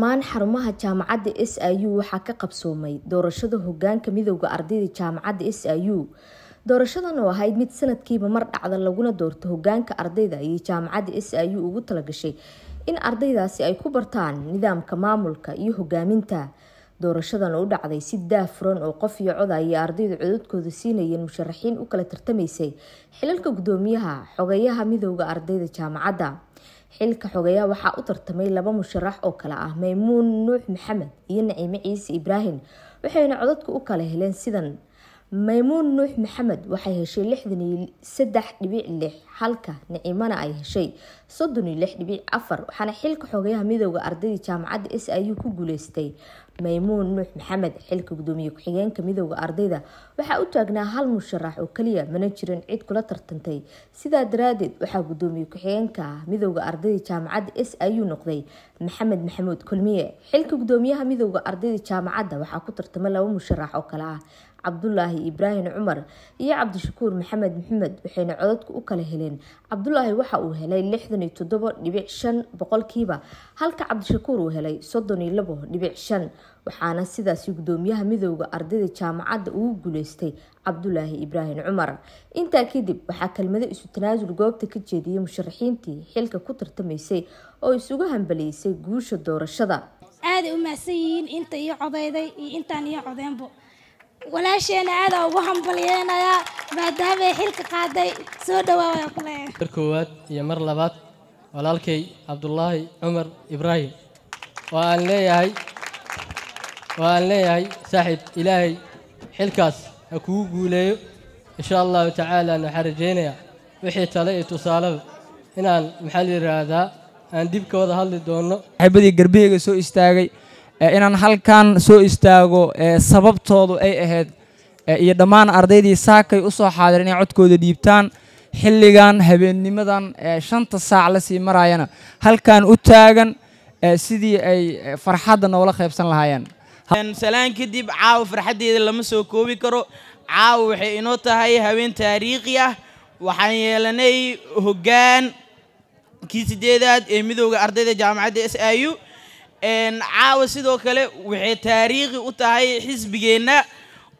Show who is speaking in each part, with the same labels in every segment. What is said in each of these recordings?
Speaker 1: dhammaan xarumaha jaamacadda s i u waxaa ka qabsoomay doorashada hogaanka midowda ardayda jaamacadda s i u doorashadan oo ahayd mid sanadkiiba mar dhacda laguna doorto hogaanka ardayda iyo jaamacadda s i u ugu talagashay in ardaydaasi ay ku bartaan nidaamka maamulka iyo hogaaminta doorashadan oo u dhacday si daafuran oo qof iyo coda ayay ardaydu cododkooda siinayeen musharaxiin u kala tartamaysay xilalka gudoomiyaha xogeyaha midowda ardayda jaamacadda xilka xogeeya waxaa u tartamay laba musharax oo kale ah maymuun nuux maxamed iyo naciime ciise ibraahim waxayna codadka u kala heleen sidan maymuun nuux maxamed waxay heshay lixdan iyo dhibic lix halka nicimana ay heshay soddon lix dhibic afar waxaana xilka xogayaha midooda ardayda jaamacadda s iu ku guuleystay maymuun nuux maxamed xilka gudoomiye ku-xigeenka midooda ardayda waxaa u taagnaa hal musharax oo kaliya mana jirin cid kula tartantay sidaa daraadeed waxaa gudoomiye ku-xigeenka midooda ardayda jaamacadda s iu noqday maxamed maxamuud kulmiye xilka gudoomiyaha midooda ardayda jaamacadda waxaa ku tartama laba musharax oo kale ah cabdulaahi ibraahim cumar iyo cabdishakuur maxamed maxamed waxayna codadku u kala heleen cabdulaahi waxa uu helay lixdaniyo todobo dhibic shan boqolkiiba halka cabdishakuur uu helay soddon iyo labo dhibic shan waxaana sidaasi gudoomiyaha midooda ardayda jaamacadda ugu guuleystay cabdulaahi ibraahim cumar intaa kadib waxaa kelmado isu tanaasul goobta ka jeediyey musharaxiintii xilka ku tartamaysay oo isugu hambaliyeysay guusha doorashada aaday u mahadsan yihiin inta iyo codeyday iyo intaan iyo codeenbo walaasheena aada ugu hambalyeynayaa maadaamay xilka qaaday soo dhawaawa kuleeya
Speaker 2: mar koowaad iyo mar labaad walaalkay cabdullaahi cumar ibraahim oo aan leeyahay oo aan leeyahay saaxib ilaahay xilkaas ha kugu guuleeyo insha allahu tacaala waxaan rajaynayaa wixii tale iyo tusaaleba inaan maxaa la yidhaahdaa aan dib ka wada hadli doonno
Speaker 1: saxibadii garbiheyga soo istaagay inaan halkan soo istaago sababtoodu ay ahayd iyo dhammaan ardaydii saakay u soo xaadirin inay codkooda dhiibtaan xilligan habeennimadan shanta saac la sii maraayana halkan u taagan sidii ay farxadda noola qaybsan lahaayeen
Speaker 2: salaan kadib caawa farxaddeeda lama soo koobi karo caawa waxay inoo tahay haween taariikhi ah waxaan yeelanay hoggaan kii sideedaad ee midooga ardayda jaamacadda s i u caawa sidoo kale waxay taariikhi u tahay xisbigeenna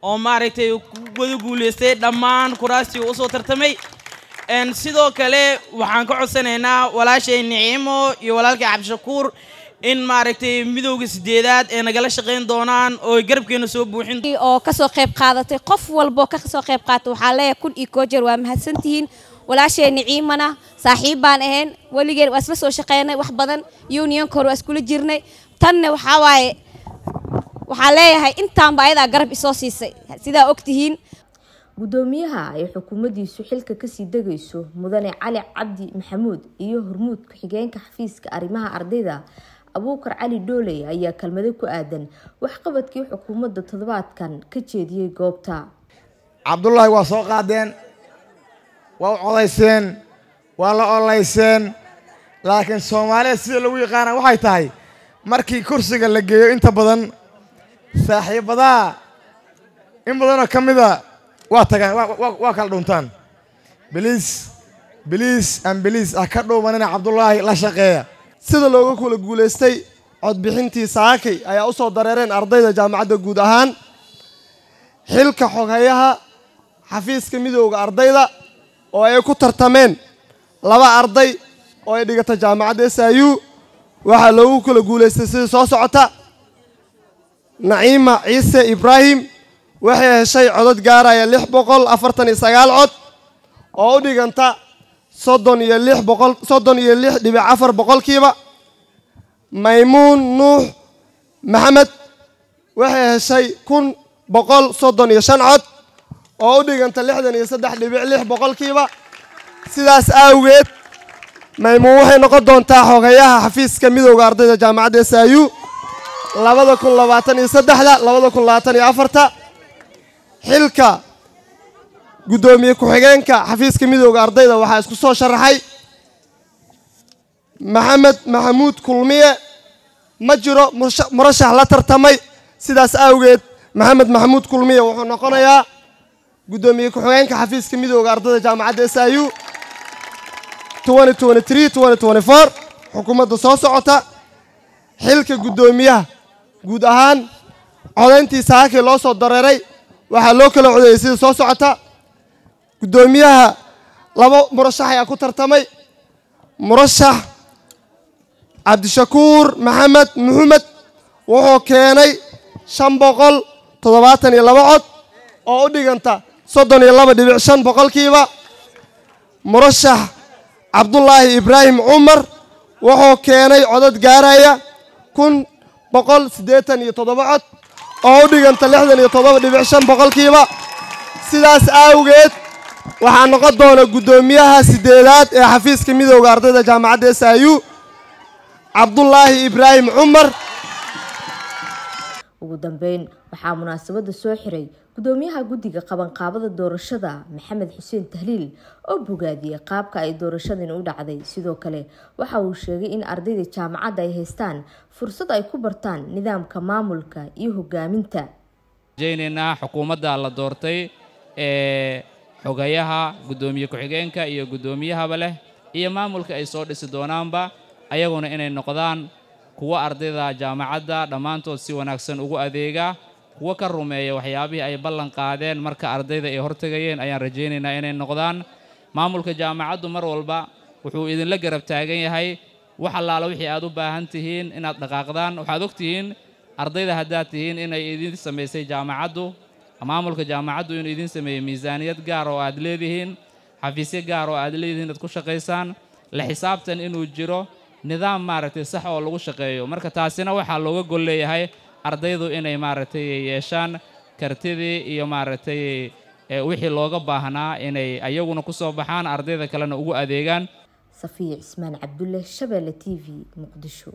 Speaker 2: oo maaragtay wada guuleystay dhammaan kuraastii usoo tartamay sidoo kale waxaan ka codsanaynaa walaashay niciimo iyo walaalkay cabdishakuur in maaragtay midowda sideedaad ay nagala shaqayn doonaan oo garabkeena soo buuxin
Speaker 1: oo kasoo qayb qaadatay qof walbo kasoo qayb qaatay waxaa leeyahay kun iyo koo jeer waa mahadsantihiin walaasheenna ciimana saaxiib baan ahayn weligeen waa isla soo shaqeynay wax badan unionkoor waa iskula jirnay tanna waxaa waaye waxaa leeyahay intaanba ayadaa garab isoo siisay sidaa ogtihiin guddoomiyaha ay xukuumaddiisu xilka kasii degayso mudane cali cabdi maxamuud iyo hormuud ku-xigeenka xafiiska arrimaha ardayda abuukar cali dhooley ayaa kalmado ku aadan waxqabadkii xukuumadda toddobaadkan ka jeediyey goobta cabdulaahi waa soo qaadeen waa u codayseen waa la olayseen
Speaker 3: laakiin soomaalida sida lagu yaqaana waxay tahay markii kursiga la geeyo inta badan saaxiibadaa in badanoo ka mida waa tagaan waa kala dhuntaan biliis biliis aan biliis ah ka dhuubanina cabdulaahi la shaqeeya sida loogu kula guulaystay codbixintii saakay ayaa u soo dareereen ardayda jaamacadda guud ahaan xilka xoghayaha xafiiska midooda ardayda oo ay ku tartameen laba arday oo ay dhigata jaamacadda s i u waxaa loogu kala guulaystay sidii soo socota naciima ciise ibraahim waxay heshay codad gaaraya lix boqol afartan iyo sagaal cod oo u dhiganta soddon iyo lix boqol soddon iyo lix dhibic afar boqolkiiba maymuun nuux maxamed waxay heshay kun boqol soddon iyo shan cod oo u dhiganta lixdan iyo saddex dhibic lix boqolkiiba sidaas awgeed maymuun waxay noqon doontaa xogayaha xafiiska midowda ardayda jaamacadda s i labada kun labaatan iyo saddexda labada kun labaatan iyo afarta xilka guddoomiye ku-xigeenka xafiiska midowda ardayda waxaa isku soo sharaxay maxamed maxamuud kulmiye ma jiro murashax la tartamay sidaas awgeed maxamed maxamuud kulmiye wuxuu noqonayaa guddoomiye ku-xigeenka xafiiska midooda ardada jaamacadda s i xukuumadda soo socota xilka guddoomiyaha guud ahaan codayntii saakii loo soo dareeray waxaa loo kala codeeyey sida soo socota gudoomiyaha laba murashax ayaa ku tartamay murashax cabdishakuur maxamed muxumed wuxuu keenay shan boqol toddobaatan iyo laba cod oo u dhiganta soddon iyo laba dhibic shan boqolkiiba murashax cabdulaahi ibraahim cumar wuxuu keenay codad gaaraya kun boqol siddeetan iyo toddoba cod oo u dhiganta lixdan iyo toddoba dhibic shan boqolkiiba sidaas aawgeed waxaa noqon doona guddoomiyaha sideedaad ee xafiiska midooda ardayda
Speaker 1: jaamacadda s i cabdulaahi ibraahim cumar ugu dambeyn waxaa munaasabadda soo xiray gudoomiyaha guddiga qabanqaabada doorashada maxamed xuseen tahliil oo bogaadiyey qaabka ay doorashadan u dhacday sidoo kale waxa uu sheegay in ardayda jaamacadda ay haystaan fursad ay ku bartaan nidaamka maamulka iyo hogaaminta
Speaker 2: jeynaynaa xukuumadda la doortay ee xogayaha guddoomiye ku-xigeenka iyo guddoomiyahaba leh iyo maamulka ay soo dhisi doonaanba ayaguna inay noqdaan kuwo ardayda jaamacadda dhammaantood si wanaagsan ugu adeega kuwo ka rumeeya waxyaabihii ay ballan qaadeen marka ardayda ay hortegayeen ayaan rajaynaynaa inay noqdaan maamulka jaamacaddu mar walba wuxuu idinla garab taagan yahay wax allaala wixii aad u baahan tihiin inaad dhaqaaqdaan waxaad og tihiin ardayda haddaad tihiin inay idin samaysay jaamacaddu maamulka jaamacaddu inuu idiin sameeyey miisaaniyad gaar oo aad leedihiin xafiisyo gaar oo aad leedihiin inaad ku shaqaysaan la xisaabtan inuu jiro nidaam maaragtay sax oo lagu shaqeeyo marka taasina waxaa looga golleeyahay ardaydu inay maaragtay yeeshaan kartidii iyo maaragtay eh, wixii looga baahnaa inay ayaguna soo baxaan ardayda kalena ugu adeegaan
Speaker 1: safiya cismaan cabdulle shabeelle t v muqdisho